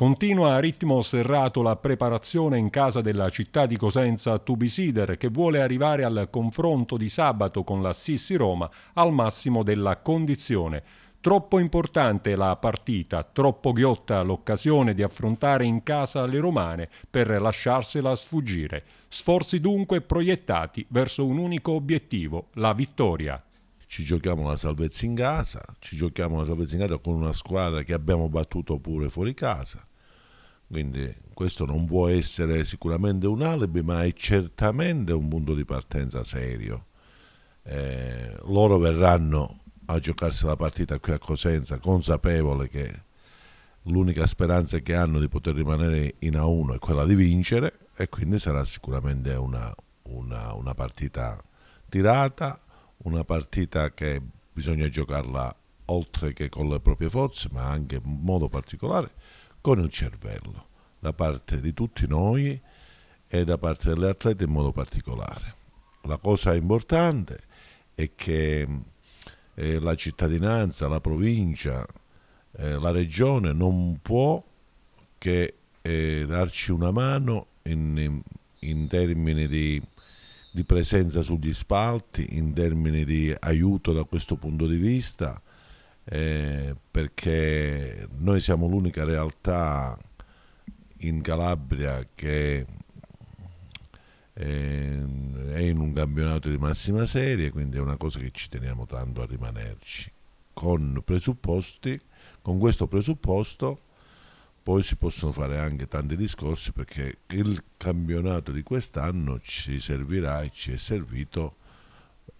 Continua a ritmo serrato la preparazione in casa della città di Cosenza Tubisider che vuole arrivare al confronto di sabato con la Sissi Roma al massimo della condizione. Troppo importante la partita, troppo ghiotta l'occasione di affrontare in casa le romane per lasciarsela sfuggire. Sforzi dunque proiettati verso un unico obiettivo, la vittoria ci giochiamo la salvezza in casa, ci giochiamo la salvezza in casa con una squadra che abbiamo battuto pure fuori casa, quindi questo non può essere sicuramente un alibi, ma è certamente un punto di partenza serio. Eh, loro verranno a giocarsi la partita qui a Cosenza, consapevole che l'unica speranza che hanno di poter rimanere in A1 è quella di vincere e quindi sarà sicuramente una, una, una partita tirata, una partita che bisogna giocarla oltre che con le proprie forze, ma anche in modo particolare con il cervello da parte di tutti noi e da parte delle atlete in modo particolare. La cosa importante è che eh, la cittadinanza, la provincia, eh, la regione non può che eh, darci una mano in, in termini di, di presenza sugli spalti, in termini di aiuto da questo punto di vista, eh, perché noi siamo l'unica realtà in Calabria che eh, è in un campionato di massima serie, quindi è una cosa che ci teniamo tanto a rimanerci. Con presupposti, con questo presupposto poi si possono fare anche tanti discorsi perché il campionato di quest'anno ci servirà e ci è servito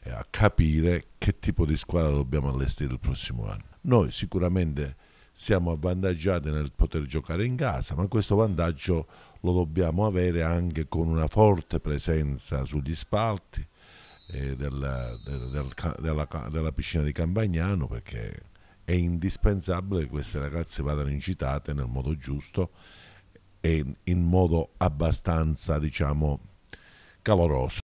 eh, a capire che tipo di squadra dobbiamo allestire il prossimo anno. Noi sicuramente siamo avvantaggiati nel poter giocare in casa, ma questo vantaggio lo dobbiamo avere anche con una forte presenza sugli spalti eh, della, del, del, della, della piscina di Campagnano perché è indispensabile che queste ragazze vadano incitate nel modo giusto e in modo abbastanza diciamo caloroso